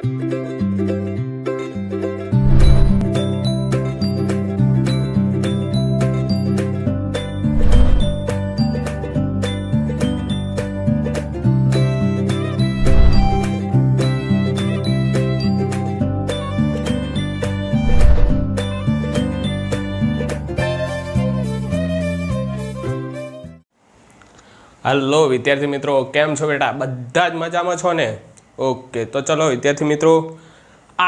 hello વિદ્યાર્થી મિત્રો કેમ છો બેટા બધા જ મજામાં છો ને ઓકે તો ચલો વિદ્યાર્થી મિત્રો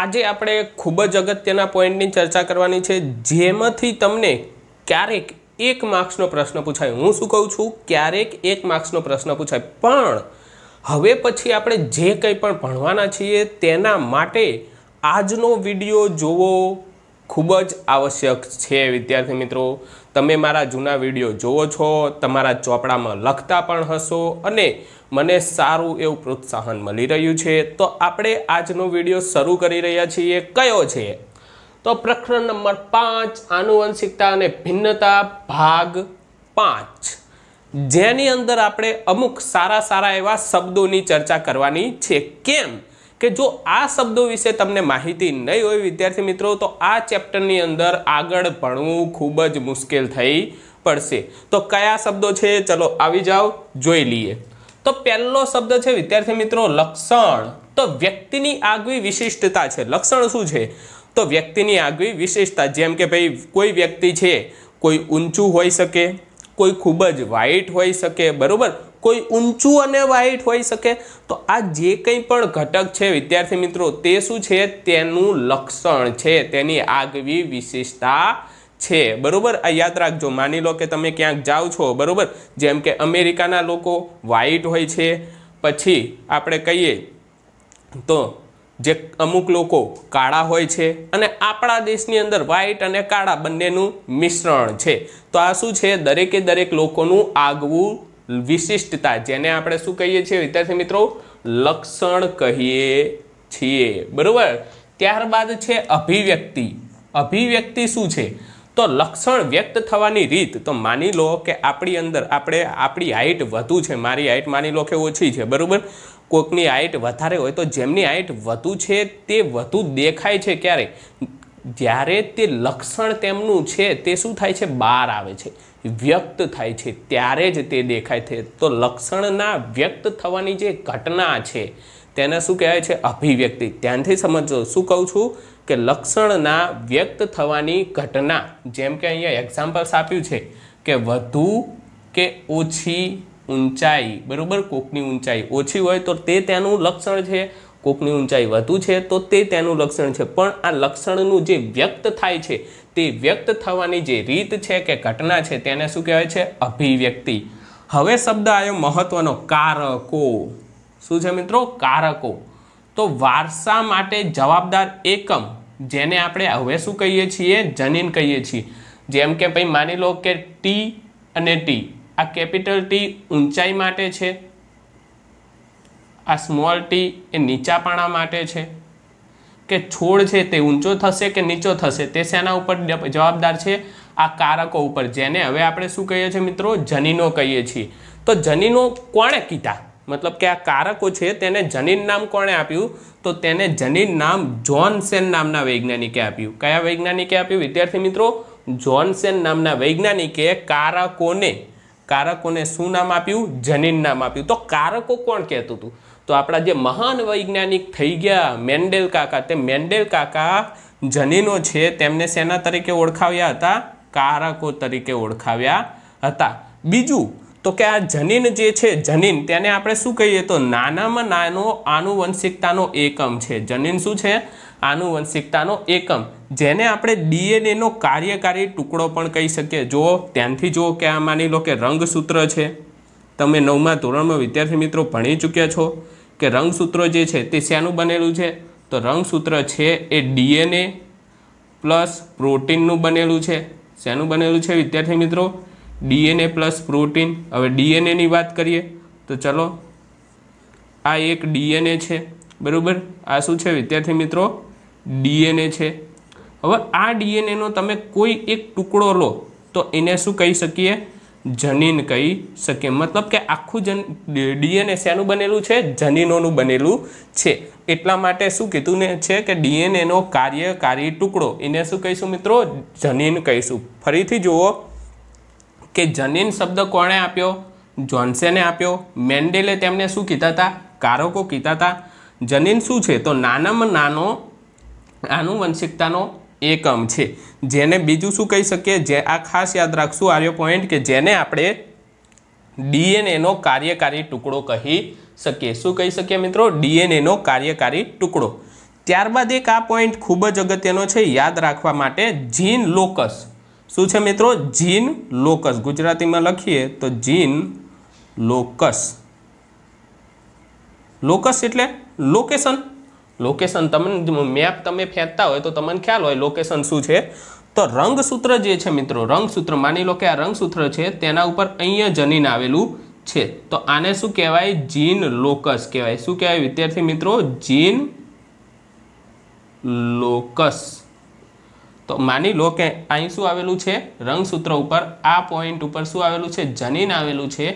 આજે આપણે ખૂબ જ અગત્યના પોઈન્ટની ચર્ચા કરવાની છે જેમાંથી તમને ક્યારેક એક માર્ક્સનો પ્રશ્ન પૂછાય હું શું કહું છું ક્યારેક એક માર્ક્સનો પ્રશ્ન પૂછાય પણ હવે પછી આપણે જે કંઈ પણ ભણવાના છીએ તેના માટે આજનો વિડીયો જોવો ખૂબ જ આવશ્યક છે વિદ્યાર્થી મિત્રો તમે મારા જૂના વિડીયો જુઓ છો તમારા ચોપડામાં લખતા પણ હશો અને મને સારું એવું પ્રોત્સાહન મળી રહ્યું છે તો આપણે આજનો વિડીયો શરૂ કરી રહ્યા છીએ કયો છે તો પ્રકરણ નંબર પાંચ આનુવંશિકતા અને ભિન્નતા ભાગ પાંચ જેની અંદર આપણે અમુક સારા સારા એવા શબ્દોની ચર્ચા કરવાની છે કેમ કે જો આ શબ્દો વિશે તમને માહિતી નહીં હોય વિદ્યાર્થી મિત્રો તો આ ચેપ્ટરની અંદર આગળ ભણવું ખૂબ જ મુશ્કેલ થઈ પડશે તો કયા શબ્દો છે ચલો આવી જાઓ જોઈ લઈએ તો પહેલો શબ્દ છે વિદ્યાર્થી મિત્રો લક્ષણ તો વ્યક્તિની આગવી વિશિષ્ટતા છે લક્ષણ શું છે તો વ્યક્તિની આગવી વિશેષતા જેમ કે ભાઈ કોઈ વ્યક્તિ છે કોઈ ઊંચું હોઈ શકે કોઈ ખૂબ જ વાઇટ હોઈ શકે બરાબર કોઈ ઊંચું અને વાઇટ હોઈ શકે તો આ જે કંઈ પણ ઘટક છે વિદ્યાર્થી મિત્રો તે શું છે તેનું લક્ષણ છે તેની આગવી વિશેષતા છે બરાબર આ યાદ રાખજો માની લો કે તમે ક્યાંક જાઓ છો બરાબર જેમ કે અમેરિકાના લોકો વાઇટ હોય છે પછી આપણે કહીએ તો જે અમુક લોકો કાળા હોય છે અને આપણા દેશની અંદર વ્હાઈટ અને કાળા બંનેનું મિશ્રણ છે તો આ શું છે દરેકે દરેક લોકોનું આગવું વિશિષ્ટતા જેને આપણે શું કહીએ છીએ વિદ્યાર્થી મિત્રો લક્ષણ કહીએ છીએ બરાબર ત્યારબાદ છે અભિવ્યક્તિ અભિવ્યક્તિ શું છે તો લક્ષણ વ્યક્ત થવાની રીત તો માની લો કે આપણી અંદર આપણે આપણી હાઇટ વધુ છે મારી હાઇટ માની લો કે ઓછી છે બરાબર કોકની હાઇટ વધારે હોય તો જેમની હાઇટ વધુ છે તે વધુ દેખાય છે ક્યારે જ્યારે તે લક્ષણ તેમનું છે તે શું થાય છે બહાર આવે છે વ્યક્ત થાય છે ત્યારે જ તે દેખાય છે તો લક્ષણના વ્યક્ત થવાની જે ઘટના છે તેને શું કહેવાય છે અભિવ્યક્તિ ત્યાંથી સમજો શું કહું છું કે લક્ષણના વ્યક્ત થવાની ઘટના જેમ કે અહીંયા એક્ઝામ્પલ્સ આપ્યું છે કે વધુ કે ઓછી ઊંચાઈ બરાબર કોકની ઊંચાઈ ઓછી હોય તો તે તેનું લક્ષણ છે કોકની ઊંચાઈ વધુ છે તો તે તેનું લક્ષણ છે પણ આ લક્ષણનું જે વ્યક્ત થાય છે તે વ્યક્ત થવાની જે રીત છે કે ઘટના છે તેને શું કહેવાય છે અભિવ્યક્તિ હવે શબ્દ આવ્યો મહત્વનો કારકો શું છે મિત્રો કારકો તો વારસા માટે જવાબદાર એકમ જેને આપણે હવે શું કહીએ છીએ જનીન કહીએ છીએ જેમ કે ભાઈ માની લો કે ટી અને ટી આ કેપિટલ ટી ઊંચાઈ માટે છે આ સ્મોલ ટી એ નીચાપણા માટે છે કે છોડ છે તે ઊંચો થશે કે નીચો થશે તે શેના ઉપર જવાબદાર છે આ કારકો ઉપર જેને હવે આપણે શું કહીએ છીએ મિત્રો જનીનો કહીએ છીએ તો જનીનો કોણે કીધા મતલબ કે આ કારકો છે તેને જનીન નામ કોણે આપ્યું તો તેને જનીન નામ જોનસેન નામના વૈજ્ઞાનિકે આપ્યું કયા વૈજ્ઞાનિકે આપ્યું વિદ્યાર્થી મિત્રો જોનસેન નામના વૈજ્ઞાનિકે કારકોને કારકોને શું નામ આપ્યું જનીન નામ આપ્યું તો કારકો કોણ કહેતું હતું તો આપણા જે મહાન વૈજ્ઞાનિક થઈ ગયા મેન્ડેલ કાકા તે મેન્ડેલ કાકા જનીનો છે તેમને સેના તરીકે ઓળખાવ્યા હતા કારકો તરીકે ઓળખાવ્યા હતા બીજું તો કે આ જનીન જે છે જનીન તેને આપણે શું કહીએ તો નાનામાં નાનો આનુવંશિકતાનો એકમ છે જનીન શું છે આનુવંશિકતાનો એકમ જેને આપણે ડીએનએનો કાર્યકારી ટુકડો પણ કહી શકીએ જો ત્યાંથી જુઓ કે આ માની લો કે રંગસૂત્ર છે તમે નવમા ધોરણમાં વિદ્યાર્થી મિત્રો ભણી ચૂક્યા છો કે રંગસૂત્રો જે છે તે શાનું બનેલું છે તો રંગસૂત્ર છે એ ડીએનએ પ્લસ પ્રોટીનનું બનેલું છે શાનું બનેલું છે વિદ્યાર્થી મિત્રો ડીએનએ પ્લસ પ્રોટીન હવે ડીએનએની વાત કરીએ તો ચલો આ એક ડીએનએ છે બરાબર આ શું છે વિદ્યાર્થી મિત્રો ડીએનએ છે હવે આ ડીએનએનો તમે કોઈ એક ટુકડો લો તો એને શું કહી શકીએ જનીન કહી શકીએ મતલબ કે આખું જન ડીએનએ શેનું બનેલું છે જનીનોનું બનેલું છે એટલા માટે શું કીધું ને છે કે ડીએનએનો કાર્યકારી ટુકડો એને શું કહીશું મિત્રો જનીન કહીશું ફરીથી જુઓ કે જનીન શબ્દ કોણે આપ્યો જોન્સેને આપ્યો મેન્ડેલે તેમને શું કીધા હતા કારકો કીધા હતા જનીન શું છે તો નાનામાં નાનો આનુવંશિકતાનો એકમ છે જેને બીજું શું કહી શકીએ જે આ ખાસ યાદ રાખશું આર્યો પોઈન્ટ કે જેને આપણે ડીએનએનો કાર્યકારી ટુકડો કહી શકીએ શું કહી શકીએ મિત્રો ડીએનએનો કાર્યકારી ટુકડો ત્યારબાદ એક આ પોઈન્ટ ખૂબ જ અગત્યનો છે યાદ રાખવા માટે જીન લોકસ શું છે મિત્રો જીન લોકસ ગુજરાતીમાં લખીએ તો જીન લોકસ લોકસ એટલે લોકેશન લોકેશન તમને મેપ તમે ફેંકતા હોય તો તમને ખ્યાલ હોય લોકેશન શું છે તો રંગસૂત્ર જે છે મિત્રો રંગસૂત્ર માની લો કે આ રંગસૂત્ર છે તેના ઉપર અહીંયા જનીન આવેલું છે તો આને શું કહેવાય જીન લોકસ કહેવાય શું કહેવાય વિદ્યાર્થી મિત્રો જીન લોકસ તો માની લો કે અહીં શું આવેલું છે રંગસૂત્ર ઉપર આ પોઈન્ટ ઉપર શું આવેલું છે જનીન આવેલું છે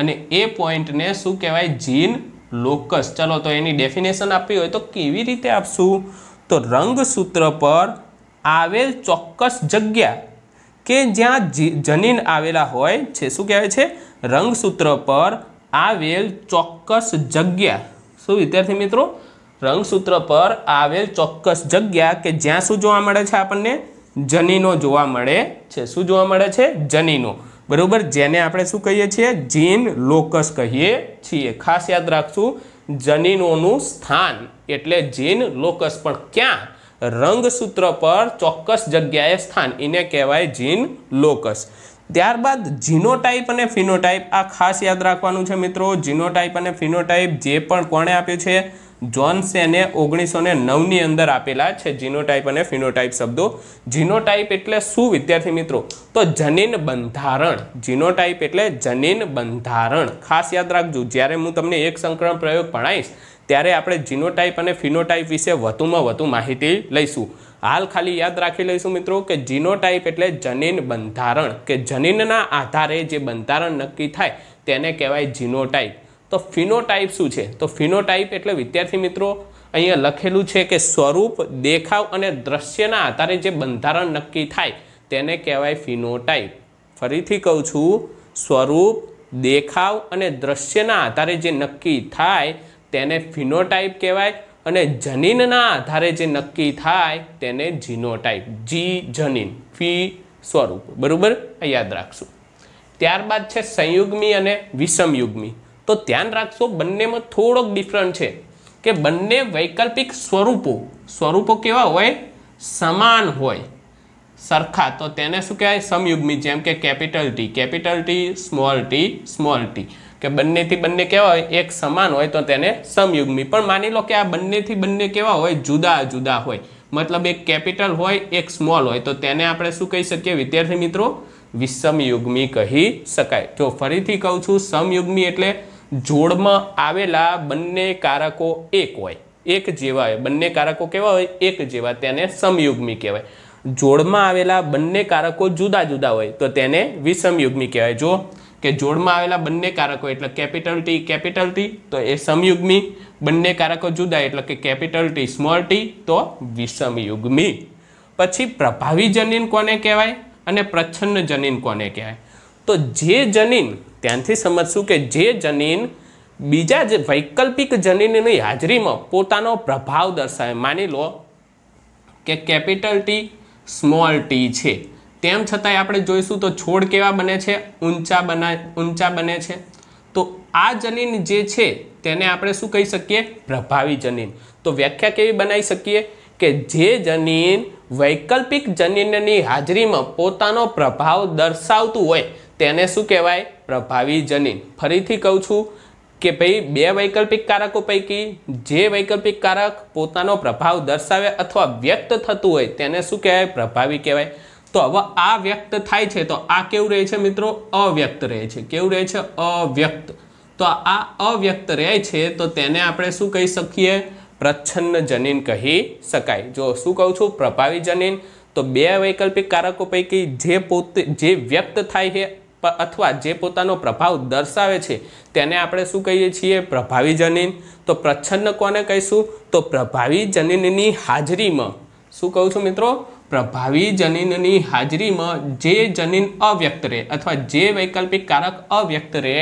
અને એ પોઈન્ટને શું કહેવાય જીન લોકસ ચલો તો એની ડેફિનેશન આપવી હોય તો કેવી રીતે આપશું તો રંગસૂત્ર પર આવેલ ચોક્કસ જગ્યા કે જ્યાં જનીન આવેલા હોય છે શું કહેવાય છે રંગસૂત્ર પર આવેલ ચોક્કસ જગ્યા શું વિદ્યાર્થી મિત્રો રંગસૂત્ર પર આવેલ ચોક્કસ જગ્યા કે જ્યાં શું જોવા મળે છે આપણને જનીનો જોવા મળે છે શું જોવા મળે છે જનીનો બરાબર જેને આપણે શું કહીએ છીએ જીન લોકસ કહીએ છીએ ખાસ યાદ રાખશું જનીનોનું સ્થાન એટલે જીન લોકસ પણ ક્યાં રંગસૂત્ર પર ચોક્કસ જગ્યાએ સ્થાન એને કહેવાય જીન લોકસ ત્યારબાદ જીનોટાઈપ અને ફિનોટાઈપ આ ખાસ યાદ રાખવાનું છે મિત્રો જીનોટાઈપ અને ફિનોટાઈપ જે પણ કોણે આપ્યું છે જોન્સેને ઓગણીસો ને નવની અંદર આપેલા છે જીનોટાઈપ અને ફિનોટાઈપ શબ્દો જીનોટાઈપ એટલે શું વિદ્યાર્થી મિત્રો તો જનીન બંધારણ જીનોટાઈપ એટલે જનીન બંધારણ ખાસ યાદ રાખજો જ્યારે હું તમને એક સંકરણ પ્રયોગ ભણાવીશ ત્યારે આપણે જીનોટાઈપ અને ફિનોટાઈપ વિશે વધુમાં વધુ માહિતી લઈશું હાલ ખાલી યાદ રાખી લઈશું મિત્રો કે જીનોટાઈપ એટલે જનીન બંધારણ કે જનીનના આધારે જે બંધારણ નક્કી થાય તેને કહેવાય જીનોટાઈપ તો ફિનોટાઈપ શું છે તો ફિનોટાઈપ એટલે વિદ્યાર્થી મિત્રો અહીંયા લખેલું છે કે સ્વરૂપ દેખાવ અને દ્રશ્યના આધારે જે બંધારણ નક્કી થાય તેને કહેવાય ફિનોટાઈપ ફરીથી કહું છું સ્વરૂપ દેખાવ અને દ્રશ્યના આધારે જે નક્કી થાય તેને ફિનોટાઈપ કહેવાય અને જનીનના આધારે જે નક્કી થાય તેને જીનોટાઈપ જી જનીન ફી સ્વરૂપ બરાબર યાદ રાખશું ત્યારબાદ છે સંયુગ્મી અને વિષમયુગ્મી તો ધ્યાન રાખશો બંનેમાં થોડોક ડિફરન્ટ છે કે બંને વૈકલ્પિક સ્વરૂપો સ્વરૂપો કેવા હોય સમાન હોય સરખા તો તેને શું કહેવાય સમયુગ્મી જેમ કે capital T capital T small T small T કે બંનેથી બંને કેવા હોય એક સમાન હોય તો તેને સમયુગ્મી પણ માની લો કે આ બંનેથી બંને કેવા હોય જુદા જુદા હોય મતલબ એક કેપિટલ હોય એક સ્મોલ હોય તો તેને આપણે શું કહી શકીએ વિદ્યાર્થી મિત્રો વિષમયુગ્મી કહી શકાય જો ફરીથી કહું છું સમયુગ્મી એટલે જોડમાં આવેલા બંને કારકો એક હોય એક જેવા હોય બંને કારકો કેવા હોય એક જેવા તેને સમયુગ્મી કહેવાય જોડમાં આવેલા બંને કારકો જુદા જુદા હોય તો તેને વિષમયુગ્મી કહેવાય જો કે જોડમાં આવેલા બંને કારકો એટલે કેપિટલ ટી કેપિટલ ટી તો એ સમયુગ્મી બંને કારકો જુદા એટલે કે કેપિટલ ટી સ્મોલ ટી તો વિષમયુગ્મી પછી પ્રભાવી જનીન કોને કહેવાય અને પ્રચ્છન્ન જનીન કોને કહેવાય તો જે જનીન ત્યાંથી સમજશું કે જે જનીન બીજા જે વૈકલ્પિક જનીનની હાજરીમાં પોતાનો પ્રભાવ દર્શાવે માની લો કે કેપિટલ ટી સ્મોલ ટી છે તેમ છતાંય આપણે જોઈશું તો છોડ કેવા બને છે ઊંચા બના ઊંચા બને છે તો આ જનીન જે છે તેને આપણે શું કહી શકીએ પ્રભાવી જનીન તો વ્યાખ્યા કેવી બનાવી શકીએ કે જે જનીન વૈકલ્પિક જનીનની હાજરીમાં પોતાનો પ્રભાવ દર્શાવતું હોય તેને શું કહેવાય પ્રભાવી જનીન ફરીથી કહું છું કે ભાઈ બે વૈકલ્પિક કારકો પૈકી જે વૈકલ્પિક કારક પોતાનો પ્રભાવ દર્શાવે અથવા વ્યક્ત થતું હોય તેને શું કહેવાય પ્રભાવી કહેવાય તો હવે આ વ્યક્ત થાય છે તો આ કેવું રહે છે મિત્રો અવ્યક્ત રહે છે કેવું રહે છે અવ્યક્ત તો આ અવ્યક્ત રહે છે તો તેને આપણે શું કહી શકીએ પ્રચ્છન્ન જનીન કહી શકાય જો શું કહું છું પ્રભાવી જનીન તો બે વૈકલ્પિક કારકો પૈકી જે પોતે જે વ્યક્ત થાય છે અથવા જે પોતાનો પ્રભાવ દર્શાવે છે તેને આપણે શું કહીએ છીએ પ્રભાવી જનીન તો પ્રચ્છન્ન કોને કહીશું તો પ્રભાવી જનીનની હાજરીમાં શું કહું છું મિત્રો પ્રભાવી જનીનની હાજરીમાં જે જનીન અવ્યક્ત રહે અથવા જે વૈકલ્પિક કારક અવ્યક્ત રહે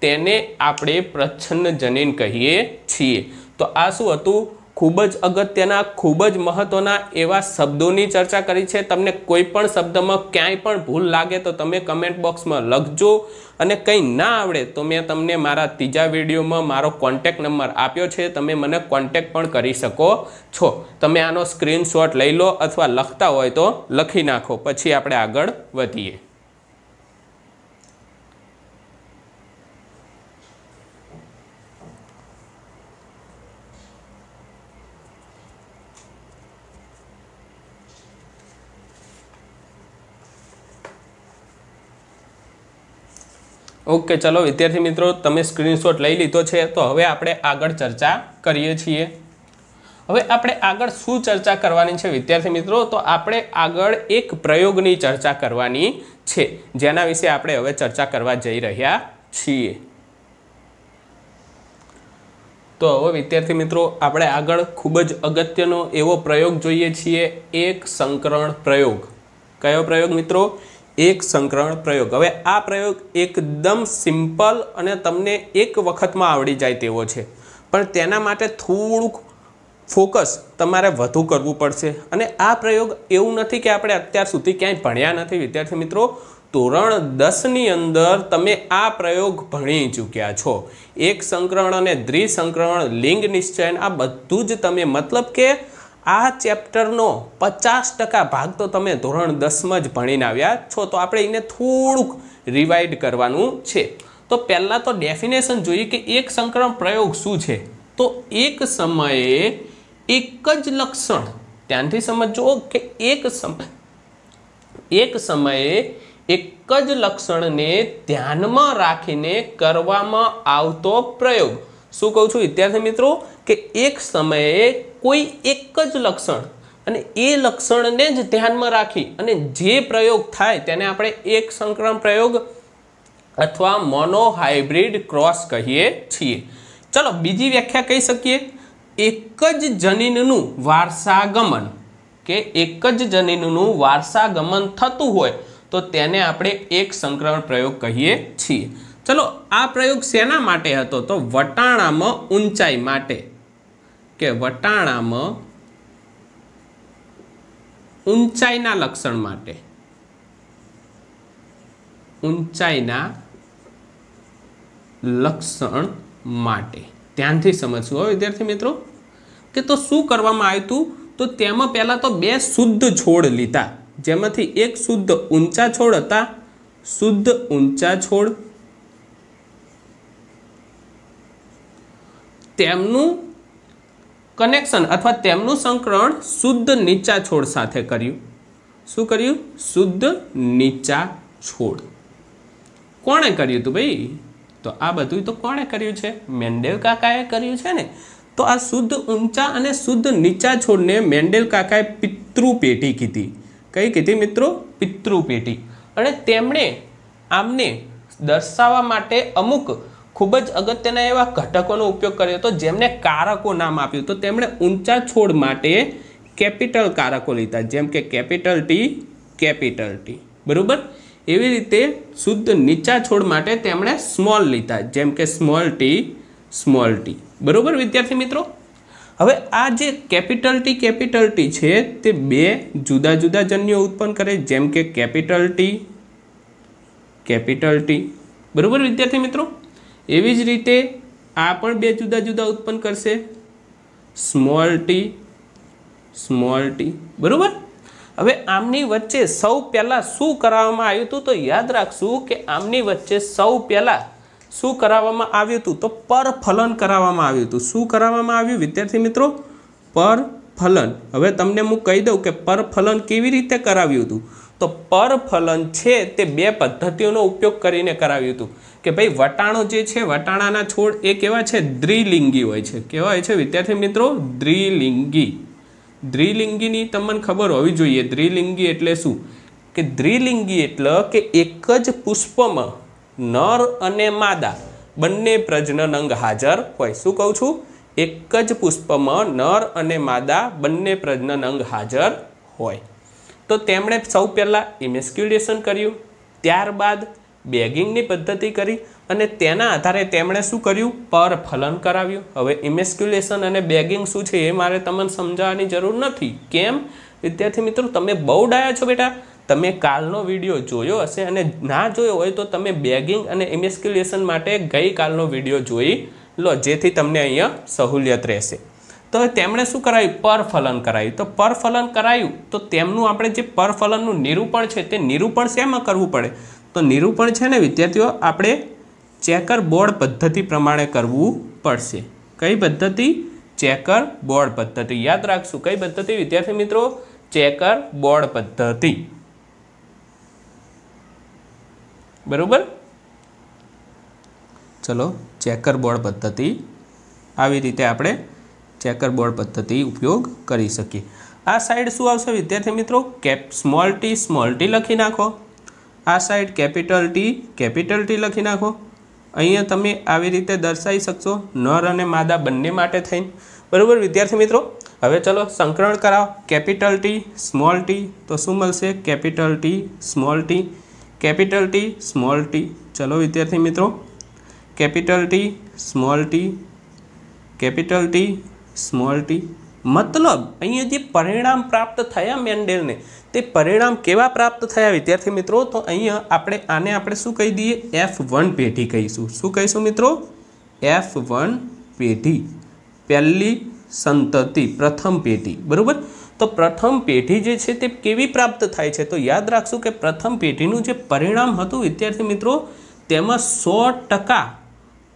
તેને આપણે પ્રચ્છન્ન જનીન કહીએ છીએ તો આ શું હતું ખૂબ જ અગત્યના ખૂબ જ મહત્વના એવા શબ્દોની ચર્ચા કરી છે તમને કોઈ પણ શબ્દમાં ક્યાંય પણ ભૂલ લાગે તો તમે કમેન્ટ બોક્સમાં લખજો અને કંઈ ના આવડે તો મેં તમને મારા ત્રીજા વિડીયોમાં મારો કોન્ટેક નંબર આપ્યો છે તમે મને કોન્ટેક પણ કરી શકો છો તમે આનો સ્ક્રીનશોટ લઈ લો અથવા લખતા હોય તો લખી નાખો પછી આપણે આગળ વધીએ ઓકે ચલો વિદ્યાર્થી મિત્રો તમે સ્ક્રીનશોટ લઈ લીધો છે તો હવે આપણે આગળ ચર્ચા કરીએ છીએ હવે આપણે આગળ શું ચર્ચા કરવાની છે વિદ્યાર્થી મિત્રો તો આપણે આગળ એક પ્રયોગની ચર્ચા કરવાની છે જેના વિશે આપણે હવે ચર્ચા કરવા જઈ રહ્યા છીએ તો હવે વિદ્યાર્થી મિત્રો આપણે આગળ ખૂબ જ અગત્યનો એવો પ્રયોગ જોઈએ છીએ એક સંકરણ પ્રયોગ કયો પ્રયોગ મિત્રો એક સંકરણ પ્રયોગ હવે આ પ્રયોગ એકદમ સિમ્પલ અને તમને એક વખતમાં આવડી જાય તેવો છે પણ તેના માટે થોડુંક ફોકસ તમારે વધુ કરવું પડશે અને આ પ્રયોગ એવું નથી કે આપણે અત્યાર સુધી ક્યાંય ભણ્યા નથી વિદ્યાર્થી મિત્રો ધોરણ દસની અંદર તમે આ પ્રયોગ ભણી ચૂક્યા છો એક સંકરણ અને દ્વિસંકરણ લિંગ નિશ્ચયન આ બધું જ તમે મતલબ કે આ ચેપ્ટરનો પચાસ ટકા ભાગ તો તમે ધોરણ દસમાં જ ભણીને આવ્યા છો તો આપણે એને થોડુંક રિવાઇડ કરવાનું છે તો પહેલાં તો ડેફિનેશન જોઈએ કે એક સંકરણ પ્રયોગ શું છે તો એક સમયે એક જ લક્ષણ ત્યાંથી સમજો કે એક એક સમયે એક જ લક્ષણને ધ્યાનમાં રાખીને કરવામાં આવતો પ્રયોગ શું કહું છું વિદ્યાર્થી મિત્રો કે એક સમયે કોઈ એક જ લક્ષણ અને એ લક્ષણને જ ધ્યાનમાં રાખી અને જે પ્રયોગ થાય તેને આપણે એક સંક્રમ પ્રયોગ અથવા મોનો હાઇબ્રિડ ક્રોસ કહીએ છીએ ચલો બીજી વ્યાખ્યા કહી શકીએ એક જ જનીનનું વારસાગમન કે એક જ જનીનનું વારસાગમન થતું હોય તો તેને આપણે એક સંક્રમણ પ્રયોગ કહીએ છીએ ચલો આ પ્રયોગ શેના માટે હતો તો વટાણામાં ઊંચાઈ માટે કે વટાણામાં ઊંચાઈના લક્ષણ માટે ઊંચાઈના લક્ષણ માટે ત્યાંથી સમજવું હવે વિદ્યાર્થી મિત્રો કે તો શું કરવામાં આવ્યું હતું તો તેમાં પહેલાં તો બે શુદ્ધ છોડ લીધા જેમાંથી એક શુદ્ધ ઊંચા છોડ હતા શુદ્ધ ઊંચા છોડ તેમનું કનેક્શન અથવા તેમનું સંકરણ શુદ્ધ નીચા છોડ સાથે કર્યું શું કર્યું શુદ્ધ નીચા છોડ કોણે કર્યું હતું ભાઈ તો આ બધું તો કોણે કર્યું છે મેન્ડેલ કાકાએ કર્યું છે ને તો આ શુદ્ધ ઊંચા અને શુદ્ધ નીચા છોડને મેન્ડેલ કાકાએ પિતૃપેટી કીધી કઈ કીધી મિત્રો પિતૃપેટી અને તેમણે આમને દર્શાવવા માટે અમુક ખૂબ જ અગત્યના એવા ઘટકોનો ઉપયોગ કર્યો હતો જેમને કારકો નામ આપ્યું તો તેમણે ઊંચા છોડ માટે કેપિટલ કારકો લીધા જેમ કે કેપિટલ ટી કેપિટલ ટી બરાબર એવી રીતે શુદ્ધ નીચા છોડ માટે તેમણે સ્મોલ લીધા જેમ કે સ્મોલ ટી સ્મોલ ટી બરાબર વિદ્યાર્થી મિત્રો હવે આ જે કેપિટલ ટી કેપિટલ ટી છે તે બે જુદા જુદા જન્યો ઉત્પન્ન કરે જેમ કે કેપિટલ ટી કેપિટલ ટી બરાબર વિદ્યાર્થી મિત્રો એવી જ રીતે આ પણ બે જુદા જુદા ઉત્પન્ન કરશે સ્મોલ ટી સ્મોલ ટી બરાબર હવે આમની વચ્ચે સૌ પહેલાં શું કરાવવામાં આવ્યું હતું તો યાદ રાખશું કે આમની વચ્ચે સૌ પહેલાં શું કરાવવામાં આવ્યું હતું તો પરફલન કરાવવામાં આવ્યું હતું શું કરાવવામાં આવ્યું વિદ્યાર્થી મિત્રો પરફલન હવે તમને હું કહી દઉં કે પરફલન કેવી રીતે કરાવ્યું હતું તો પરફલન છે તે બે પદ્ધતિઓનો ઉપયોગ કરીને કરાવ્યું હતું કે ભાઈ વટાણો જે છે વટાણાના છોડ એ કેવા છે દ્વિલિંગી હોય છે કેવા હોય છે વિદ્યાર્થી મિત્રો દ્વિલિંગી દ્વિલિંગીની તમને ખબર હોવી જોઈએ દ્વિલિંગી એટલે શું કે દ્વિલિંગી એટલે કે એક જ પુષ્પમાં નર અને માદા બંને પ્રજનન અંગ હાજર હોય શું કહું છું એક જ પુષ્પમાં નર અને માદા બંને પ્રજનન અંગ હાજર હોય તો તેમણે સૌ પહેલાં ઇમેસ્ક્યુલેશન કર્યું ત્યારબાદ બેગિંગની પદ્ધતિ કરી અને તેના આધારે તેમણે શું કર્યું પર ફલન કરાવ્યું હવે ઇમેસ્ક્યુલેશન અને બેગિંગ શું છે એ મારે તમને સમજાવવાની જરૂર નથી કેમ વિદ્યાર્થી મિત્રો તમે બહુ ડાયા છો બેટા તમે કાલનો વિડીયો જોયો હશે અને ના જોયો હોય તો તમે બેગિંગ અને ઇમેસ્ક્યુલેશન માટે ગઈકાલનો વિડીયો જોઈ લો જેથી તમને અહીંયા સહુલિયત રહેશે તો તેમણે શું કરાયું પરફલન કરાયું તો પરફલન કરાયું તો તેમનું આપણે જે પરફલનનું નિરૂપણ છે તે નિરૂપણ શેમાં કરવું પડે તો નિરૂપણ છે ને વિદ્યાર્થીઓ આપણે ચેકર બોર્ડ પદ્ધતિ પ્રમાણે કરવું પડશે કઈ પદ્ધતિ ચેકર બોર્ડ પદ્ધતિ યાદ રાખશું કઈ પદ્ધતિ વિદ્યાર્થી મિત્રો ચેકર બોર્ડ પદ્ધતિ બરોબર ચલો ચેકર બોર્ડ પદ્ધતિ આવી રીતે આપણે ચેકર બોર્ડ પદ્ધતિ ઉપયોગ કરી શકીએ આ સાઈડ શું આવશે વિદ્યાર્થી મિત્રો cap small T small T લખી નાખો આ side capital T capital T લખી નાખો અહીંયા તમે આવી રીતે દર્શાવી શકશો નર અને માદા બંને માટે થઈને બરાબર વિદ્યાર્થી મિત્રો હવે ચલો સંકરણ કરાવો કેપિટલ ટી સ્મોલ ટી તો શું મળશે capital T small T capital T small T ચલો વિદ્યાર્થી મિત્રો capital T small T capital T small T મતલબ અહીંયા જે પરિણામ પ્રાપ્ત થયા મેન્ડેલને તે પરિણામ કેવા પ્રાપ્ત થયા વિદ્યાર્થી મિત્રો તો અહીંયા આપણે આને આપણે શું કહી દઈએ એફ વન પેઢી કહીશું શું કહીશું મિત્રો એફ વન પેઢી પહેલી સંતતિ પ્રથમ પેઢી બરાબર તો પ્રથમ પેઢી જે છે તે કેવી પ્રાપ્ત થાય છે તો યાદ રાખશું કે પ્રથમ પેઢીનું જે પરિણામ હતું વિદ્યાર્થી મિત્રો તેમાં સો ટકા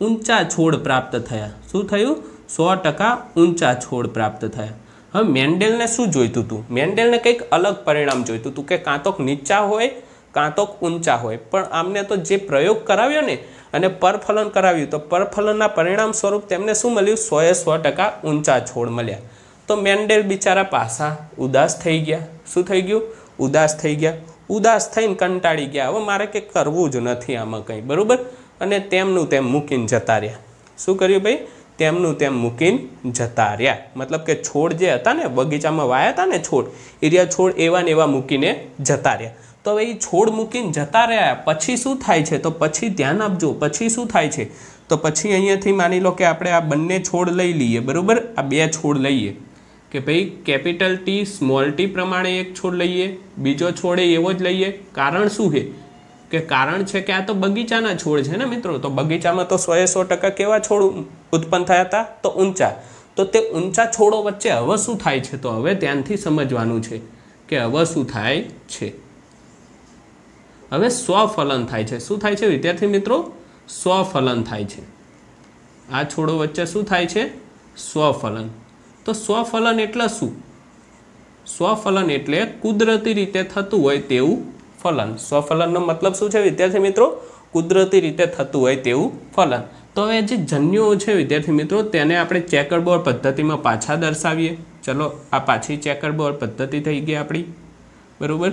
ઊંચા છોડ પ્રાપ્ત થયા શું થયું સો ટકા ઊંચા છોડ પ્રાપ્ત થયા હવે મેન્ડેલને શું જોઈતું હતું મેન્ડેલને કંઈક અલગ પરિણામ જોઈતું હતું કે કાં તો નીચા હોય કાં તો ઊંચા હોય પણ આમને તો જે પ્રયોગ કરાવ્યો ને અને પરફલન કરાવ્યું તો પરફલનના પરિણામ સ્વરૂપ તેમને શું મળ્યું સોએ સો ટકા ઊંચા છોડ મળ્યા તો મેન્ડેલ બિચારા પાસા ઉદાસ થઈ ગયા શું થઈ ગયું ઉદાસ થઈ ગયા ઉદાસ થઈને કંટાળી ગયા હવે મારે કંઈ કરવું જ નથી આમાં કંઈ બરાબર અને તેમનું તેમ મૂકીને જતા રહ્યા શું કર્યું ભાઈ તેમનું તેમ મૂકીને જતા રહ્યા મતલબ કે છોડ જે હતા ને બગીચામાં વાયા હતા ને છોડ એરિયા છોડ એવા ને એવા મૂકીને જતા રહ્યા તો હવે એ છોડ મૂકીને જતા રહ્યા પછી શું થાય છે તો પછી ધ્યાન આપજો પછી શું થાય છે તો પછી અહીંયાથી માની લો કે આપણે આ બંને છોડ લઈ લઈએ બરાબર આ બે છોડ લઈએ કે ભાઈ કેપિટલ ટી સ્મોલ ટી પ્રમાણે એક છોડ લઈએ બીજો છોડ એવો જ લઈએ કારણ શું છે કે કારણ છે કે આ તો બગીચાના છોડ છે ને મિત્રો તો બગીચામાં તો સોએ સો ટકા કેવા છોડ ઉત્પન્ન થયા હતા તો ઊંચા તો તે ઊંચા છોડો વચ્ચે હવે શું થાય છે તો હવે ત્યાંથી સમજવાનું છે કે હવે શું થાય છે હવે સ્વફલન થાય છે શું થાય છે વિદ્યાર્થી મિત્રો સ્વફલન થાય છે આ છોડો વચ્ચે શું થાય છે સ્વફલન તો સ્વફલન એટલે શું સ્વફલન એટલે કુદરતી રીતે થતું હોય તેવું ફલન સ્વફલનનો મતલબ શું છે વિદ્યાર્થી મિત્રો કુદરતી રીતે થતું હોય તેવું ફલન તો હવે જે જન્યુઓ છે વિદ્યાર્થી મિત્રો તેને આપણે ચેકરબોર્ડ પદ્ધતિમાં પાછા દર્શાવીએ ચલો આ પાછી ચેકરબોર્ડ પદ્ધતિ થઈ ગઈ આપણી બરાબર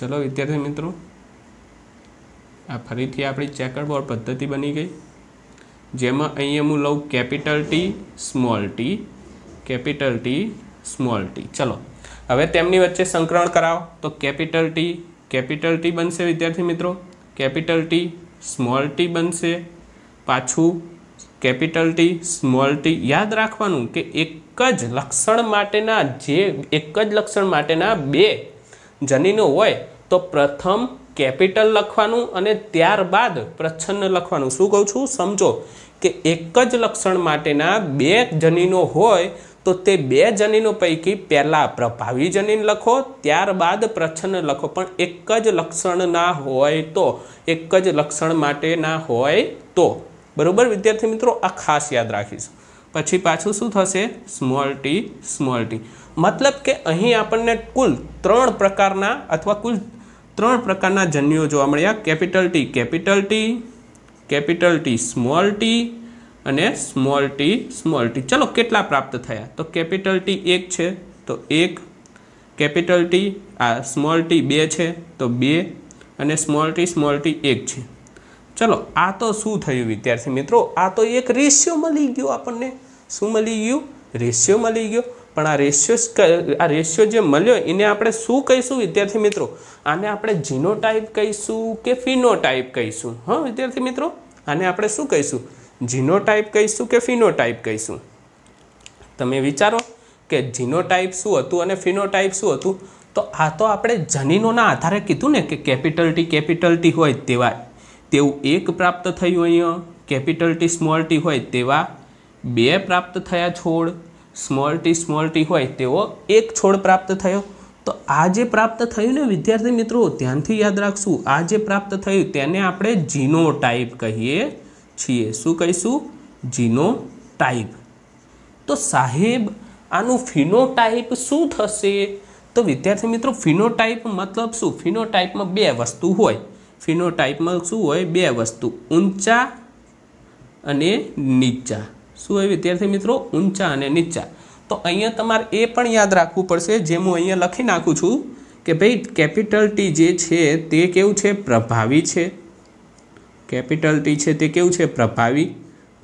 ચલો વિદ્યાર્થી મિત્રો આ ફરીથી આપણી ચેકરબોર્ડ પદ્ધતિ બની ગઈ જેમાં અહીંયા હું લઉં capital T small T capital T small T ચલો હવે તેમની વચ્ચે સંકરણ કરાવો તો કેપિટલ ટી કેપિટલ ટી બનશે વિદ્યાર્થી મિત્રો કેપિટલ ટી સ્મોલ ટી બનશે પાછું કેપિટલ ટી સ્મોલ ટી યાદ રાખવાનું કે એક જ લક્ષણ માટેના જે એક જ લક્ષણ માટેના બે જનીનો હોય તો પ્રથમ કેપિટલ લખવાનું અને ત્યારબાદ પ્રચ્છન્ન લખવાનું શું કહું છું સમજો કે એક જ લક્ષણ માટેના બે જનીનો હોય તો તે બે જનીનો પૈકી પહેલાં પ્રભાવી જનીન લખો ત્યારબાદ પ્રચ્છન્ન લખો પણ એક જ લક્ષણના હોય તો એક જ લક્ષણ માટેના હોય તો બરાબર વિદ્યાર્થી મિત્રો આ ખાસ યાદ રાખીશું પછી પાછું શું થશે સ્મોલ ટી સ્મોલ ટી મતલબ કે અહીં આપણને કુલ ત્રણ પ્રકારના અથવા કુલ ત્રણ પ્રકારના જન્યુઓ જોવા મળ્યા capital T capital T capital T small T અને સ્મોલ ટી સ્મોલ ટી ચલો કેટલા પ્રાપ્ત થયા તો કેપિટલ ટી એક છે તો એક કેપિટલ ટી આ સ્મોલ ટી બે છે તો બે અને સ્મોલ ટી સ્મોલ ટી એક છે ચલો આ તો શું થયું વિદ્યાર્થી મિત્રો આ તો એક રેશિયો મળી ગયો આપણને શું મળી ગયું રેશિયો મળી ગયો પણ આ રેશિયો આ રેશિયો જે મળ્યો એને આપણે શું કહીશું વિદ્યાર્થી મિત્રો આને આપણે જીનો ટાઈપ કહીશું કે ફીનો ટાઈપ કહીશું હા વિદ્યાર્થી મિત્રો આને આપણે શું કહીશું જીનો ટાઈપ કહીશું કે ફિનો ટાઈપ કહીશું તમે વિચારો કે જીનો ટાઈપ શું હતું અને ફિનોટાઈપ શું હતું તો આ તો આપણે જનીનોના આધારે કીધું ને કે કેપિટલ ટી કેપિટલ ટી હોય તેવા તેવું એક પ્રાપ્ત થયું અહીંયા કેપિટલ ટી સ્મોલ ટી હોય તેવા બે પ્રાપ્ત થયા છોડ સ્મોલ ટી સ્મોલ ટી હોય તેવો એક છોડ પ્રાપ્ત થયો તો આ જે પ્રાપ્ત થયું ને વિદ્યાર્થી મિત્રો ધ્યાનથી યાદ રાખશું આ જે પ્રાપ્ત થયું તેને આપણે જીનો ટાઈપ કહીએ છીએ શું કહીશું જીનો ટાઈપ તો સાહેબ આનું ફિનોટાઈપ શું થશે તો વિદ્યાર્થી મિત્રો ફિનોટાઈપ મતલબ શું ફિનોટાઈપમાં બે વસ્તુ હોય ફિનોટાઈપમાં શું હોય બે વસ્તુ ઊંચા અને નીચા શું હોય વિદ્યાર્થી મિત્રો ઊંચા અને નીચા તો અહીંયા તમારે એ પણ યાદ રાખવું પડશે જે હું અહીંયા લખી નાખું છું કે ભાઈ કેપિટલ ટી જે છે તે કેવું છે પ્રભાવી છે કેપિટલ ટી છે તે કેવું છે પ્રભાવી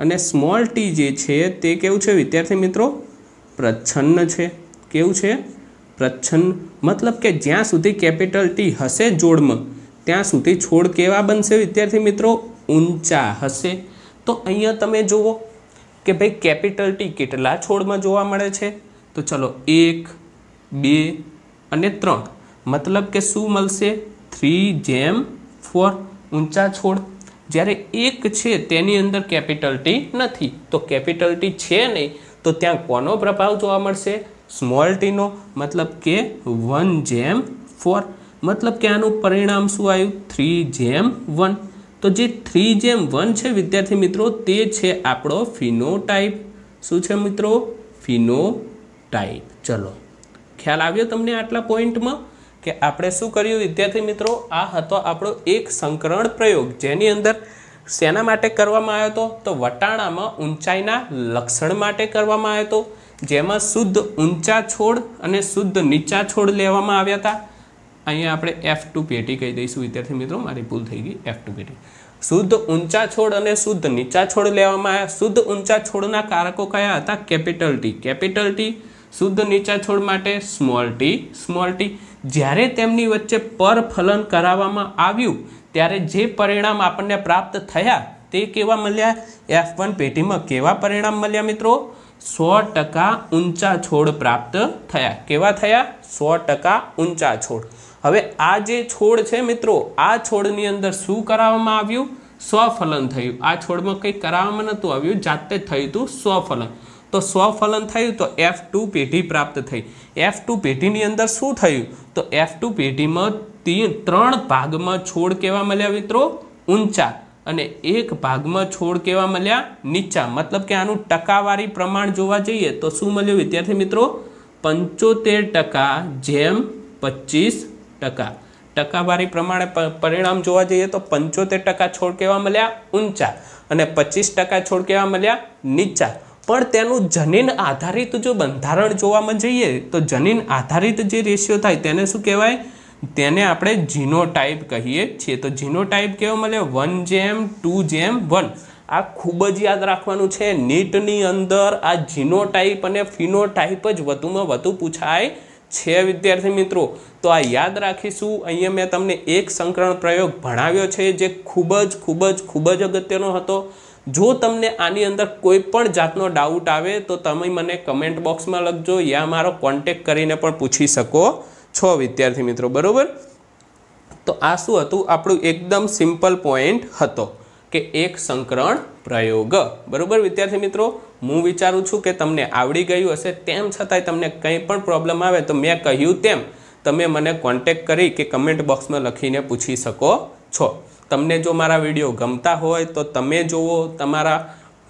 અને સ્મોલ ટી જે છે તે કેવું છે વિદ્યાર્થી મિત્રો પ્રચ્છન્ન છે કેવું છે પ્રચ્છન્ન મતલબ કે જ્યાં સુધી કેપિટલ ટી હશે જોડમાં ત્યાં સુધી છોડ કેવા બનશે વિદ્યાર્થી મિત્રો ઊંચા હશે તો અહીંયા તમે જુઓ કે ભાઈ કેપિટલ ટી કેટલા છોડમાં જોવા મળે છે તો ચલો એક બે અને ત્રણ મતલબ કે શું મળશે થ્રી જેમ ફોર ઊંચા છોડ જ્યારે એક છે તેની અંદર કેપિટલ ટી નથી તો કેપિટલ ટી છે નહીં તો ત્યાં કોનો પ્રભાવ જોવા મળશે સ્મોલ ટીનો મતલબ કે વન જેમ ફોર મતલબ કે આનું પરિણામ શું આવ્યું થ્રી જેમ વન તો જે થ્રી જેમ વન છે વિદ્યાર્થી મિત્રો તે છે આપણો ફિનો ટાઈપ શું છે મિત્રો ફિનો ટાઈપ ચલો ખ્યાલ આવ્યો તમને આટલા પોઈન્ટમાં કે આપણે શું કર્યું વિદ્યાર્થી મિત્રો આ હતો આપણો એક સંકરણ પ્રયોગ જેની અંદર શેના માટે કરવામાં આવ્યો હતો તો વટાણામાં ઊંચાઈના લક્ષણ માટે કરવામાં આવ્યો હતો જેમાં શુદ્ધ ઊંચા છોડ અને શુદ્ધ નીચા છોડ લેવામાં આવ્યા હતા અહીંયા આપણે એફ પેટી કહી દઈશું વિદ્યાર્થી મિત્રો મારી ભૂલ થઈ ગઈ એફ પેટી શુદ્ધ ઊંચા છોડ અને શુદ્ધ નીચા છોડ લેવામાં આવ્યા શુદ્ધ ઊંચા છોડના કારકો કયા હતા કેપિટલ ટી કેપિટલ ટી શુદ્ધ નીચા છોડ માટે સ્મોલ ટી સ્મોલ ટી જ્યારે તેમની વચ્ચે પરફલન કરાવવામાં આવ્યું ત્યારે જે પરિણામ આપણને પ્રાપ્ત થયા તે કેવા મળ્યા એફ વન પેઢીમાં કેવા પરિણામ મળ્યા મિત્રો સો ટકા ઊંચા છોડ પ્રાપ્ત થયા કેવા થયા સો ટકા ઊંચા છોડ હવે આ જે છોડ છે મિત્રો આ છોડની અંદર શું કરાવવામાં આવ્યું સ્વફલન થયું આ છોડમાં કંઈ કરાવવામાં નહોતું આવ્યું જાતે થયું હતું સ્વફલન તો સ્વફલન થયું તો એફ ટુ પેઢી પ્રાપ્ત થઈ એફ ટુ પેઢીની અંદર શું થયું તો એફ ટુ પેઢીમાં ત્રણ ભાગમાં છોડ કેવા મળ્યા મિત્રો ઊંચા અને એક ભાગમાં છોડ કેવા મળ્યા નીચા મતલબ કે આનું ટકાવારી પ્રમાણ જોવા જઈએ તો શું મળ્યું વિદ્યાર્થી મિત્રો પંચોતેર ટકા જેમ પચીસ ટકા ટકાવારી પ્રમાણે પરિણામ જોવા જઈએ તો પંચોતેર ટકા છોડ કેવા મળ્યા ઊંચા અને પચીસ ટકા છોડ કેવા મળ્યા નીચા પણ તેનું જનીન આધારિત જો બંધારણ જોવામાં જઈએ તો જનીન આધારિત જે રેશિયો થાય તેને શું કહેવાય તેને આપણે જીનો ટાઈપ કહીએ છીએ તો જીનો ટાઈપ કેવો મળે વન જેમ ટુ જેમ વન આ ખૂબ જ યાદ રાખવાનું છે નીટની અંદર આ જીનો ટાઈપ અને ફિનો ટાઈપ જ વધુમાં વધુ પૂછાય છે વિદ્યાર્થી મિત્રો તો આ યાદ રાખીશું અહીંયા મેં તમને એક સંકરણ પ્રયોગ ભણાવ્યો છે જે ખૂબ જ ખૂબ જ ખૂબ જ અગત્યનો હતો જો તમને આની અંદર કોઈ પણ જાતનો ડાઉટ આવે તો તમે મને કમેન્ટ બોક્સમાં લખજો યા મારો કોન્ટેક કરીને પણ પૂછી શકો છો વિદ્યાર્થી મિત્રો બરાબર તો આ શું હતું આપણું એકદમ સિમ્પલ પોઈન્ટ હતો કે એક સંકરણ પ્રયોગ બરાબર વિદ્યાર્થી મિત્રો હું વિચારું છું કે તમને આવડી ગયું હશે તેમ છતાંય તમને કંઈ પણ પ્રોબ્લેમ આવે તો મેં કહ્યું તેમ તમે મને કોન્ટેક કરી કે કમેન્ટ બોક્સમાં લખીને પૂછી શકો છો તમને જો મારા વિડીયો ગમતા હોય તો તમે જુઓ તમારા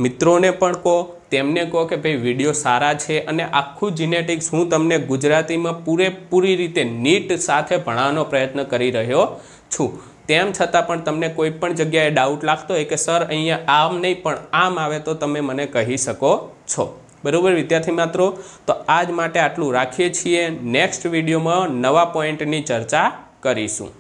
મિત્રોને પણ કહો તેમને કહો કે ભાઈ વિડીયો સારા છે અને આખું જીનેટિક્સ હું તમને ગુજરાતીમાં પૂરેપૂરી રીતે નીટ સાથે ભણવાનો પ્રયત્ન કરી રહ્યો છું તેમ છતાં પણ તમને કોઈ પણ જગ્યાએ ડાઉટ લાગતો હોય કે સર અહીંયા આમ નહીં પણ આમ આવે તો તમે મને કહી શકો છો બરાબર વિદ્યાર્થી માત્રો તો આજ માટે આટલું રાખીએ છીએ નેક્સ્ટ વિડીયોમાં નવા પોઈન્ટની ચર્ચા કરીશું